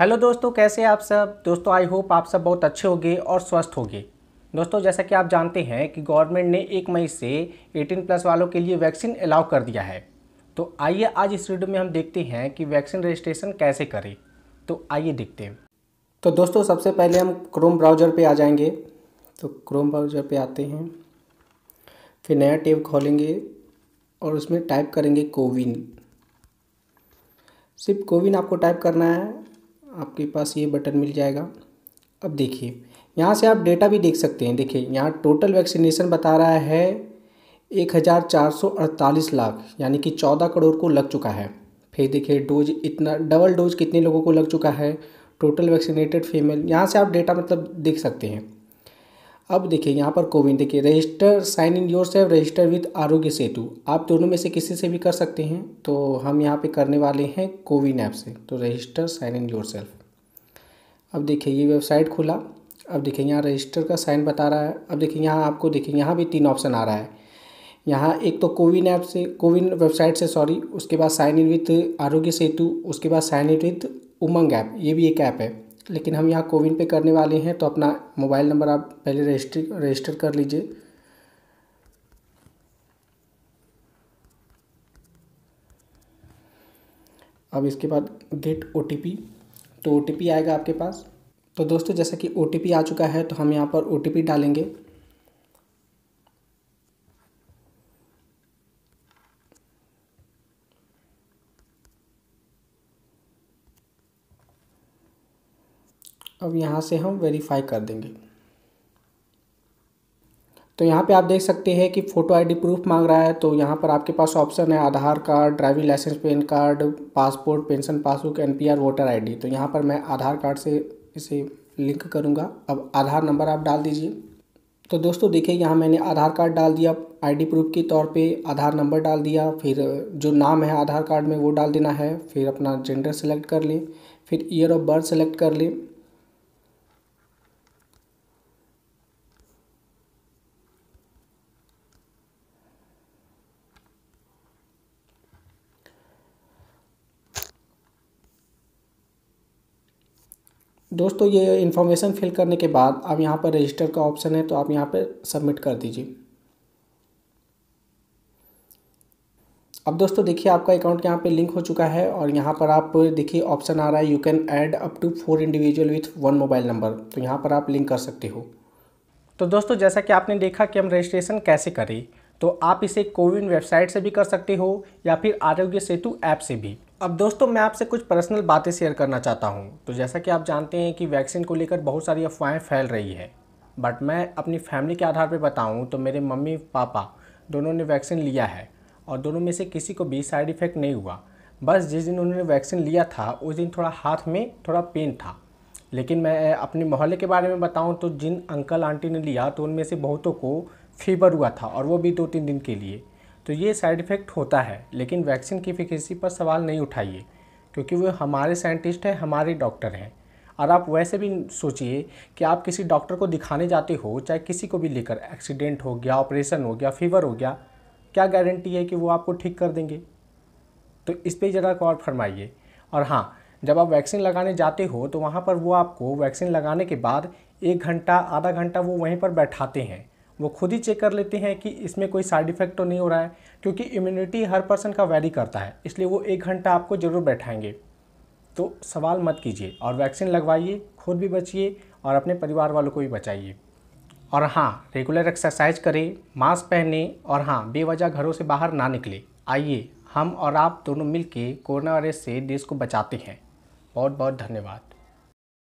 hello दोस्तों कैसे आप सब दोस्तों आई होप आप सब बहुत अच्छे होंगे और स्वस्थ होंगे दोस्तों जैसा कि आप जानते हैं कि गवर्नमेंट ने एक मई से 18 प्लस वालों के लिए वैक्सीन अलाउ कर दिया है तो आइए आज इस वीडियो में हम देखते हैं कि वैक्सीन रजिस्ट्रेशन कैसे करें तो आइए देखते हैं तो दोस्तों सबसे पहले हम क्रोम ब्राउज़र पर आ जाएंगे तो क्रोम ब्राउज़र पर आते हैं फिर नया टेब खोलेंगे और उसमें टाइप करेंगे कोविन सिर्फ कोविन आपको टाइप करना है आपके पास ये बटन मिल जाएगा अब देखिए यहाँ से आप डेटा भी देख सकते हैं देखिए यहाँ टोटल वैक्सीनेशन बता रहा है एक हज़ार चार सौ अड़तालीस लाख यानी कि चौदह करोड़ को लग चुका है फिर देखिए डोज इतना डबल डोज कितने लोगों को लग चुका है टोटल वैक्सीनेटेड फीमेल यहाँ से आप डेटा मतलब देख सकते हैं अब देखिए यहाँ पर कोविन देखिए register sign in yourself register with Aarogya Setu आप दोनों में से किसी से भी कर सकते हैं तो हम यहाँ पे करने वाले हैं कोविन ऐप से तो register sign in yourself अब देखिए ये वेबसाइट खुला अब देखिए यहाँ रजिस्टर का साइन बता रहा है अब देखिए यहाँ आपको देखिए यहाँ भी तीन ऑप्शन आ रहा है यहाँ एक तो कोविन ऐप से कोविन वेबसाइट से सॉरी उसके बाद sign in with Aarogya Setu उसके बाद sign in with UMANG app ये भी एक ऐप है लेकिन हम यहाँ कोविन पे करने वाले हैं तो अपना मोबाइल नंबर आप पहले रजिस्ट्री रजिस्टर कर लीजिए अब इसके बाद गेट ओ तो ओ आएगा आपके पास तो दोस्तों जैसा कि ओ आ चुका है तो हम यहाँ पर ओ डालेंगे अब यहाँ से हम वेरीफाई कर देंगे तो यहाँ पे आप देख सकते हैं कि फ़ोटो आईडी प्रूफ मांग रहा है तो यहाँ पर आपके पास ऑप्शन है Aadhaar card driving licence PAN card passport pension passbook NPR voter ID तो यहाँ पर मैं आधार कार्ड से इसे लिंक करूँगा अब आधार नंबर आप डाल दीजिए तो दोस्तों देखिए यहाँ मैंने आधार कार्ड डाल दिया आईडी प्रूफ के तौर पे आधार नंबर डाल दिया फिर जो नाम है आधार कार्ड में वो डाल देना है फिर अपना जेंडर सेलेक्ट कर लें फिर ईयर ऑफ बर्थ सेलेक्ट कर लें दोस्तों ये इन्फॉर्मेशन फिल करने के बाद अब यहाँ पर रजिस्टर का ऑप्शन है तो आप यहाँ पर सबमिट कर दीजिए अब दोस्तों देखिए आपका अकाउंट यहाँ पे लिंक हो चुका है और यहाँ पर आप देखिए ऑप्शन आ रहा है you can add up to four individual with one mobile number तो यहाँ पर आप लिंक कर सकते हो तो दोस्तों जैसा कि आपने देखा कि हम रजिस्ट्रेशन कैसे करें तो आप इसे कोविन वेबसाइट से भी कर सकते हो या फिर आरोग्य सेतु ऐप से भी अब दोस्तों मैं आपसे कुछ पर्सनल बातें शेयर करना चाहता हूँ तो जैसा कि आप जानते हैं कि वैक्सीन को लेकर बहुत सारी अफवाहें फैल रही है बट मैं अपनी फैमिली के आधार पर बताऊँ तो मेरे मम्मी पापा दोनों ने वैक्सीन लिया है और दोनों में से किसी को भी साइड इफ़ेक्ट नहीं हुआ बस जिस दिन उन्होंने वैक्सीन लिया था उस दिन थोड़ा हाथ में थोड़ा पेन था लेकिन मैं अपने मोहल्ले के बारे में बताऊँ तो जिन अंकल आंटी ने लिया तो उनमें से बहुतों को फीवर हुआ था और वो भी दो तीन दिन के लिए तो ये साइड इफ़ेक्ट होता है लेकिन वैक्सीन की फिकेसी पर सवाल नहीं उठाइए क्योंकि वो हमारे साइंटिस्ट हैं हमारे डॉक्टर हैं और आप वैसे भी सोचिए कि आप किसी डॉक्टर को दिखाने जाते हो चाहे किसी को भी लेकर एक्सीडेंट हो गया ऑपरेशन हो गया फीवर हो गया क्या गारंटी है कि वो आपको ठीक कर देंगे तो इस पर ज़रा गौर फरमाइए और हाँ जब आप वैक्सीन लगाने जाते हो तो वहाँ पर वो आपको वैक्सीन लगाने के बाद एक घंटा आधा घंटा वो वहीं पर बैठाते हैं वो खुद ही चेक कर लेते हैं कि इसमें कोई साइड इफेक्ट तो नहीं हो रहा है क्योंकि इम्यूनिटी हर पर्सन का वैरी करता है इसलिए वो एक घंटा आपको ज़रूर बैठाएंगे तो सवाल मत कीजिए और वैक्सीन लगवाइए खुद भी बचिए और अपने परिवार वालों को भी बचाइए और हाँ रेगुलर एक्सरसाइज करें मास्क पहने और हाँ बेवजह घरों से बाहर ना निकले आइए हम और आप दोनों मिलके कोरोना वायरस से देश को बचाते हैं बहुत बहुत धन्यवाद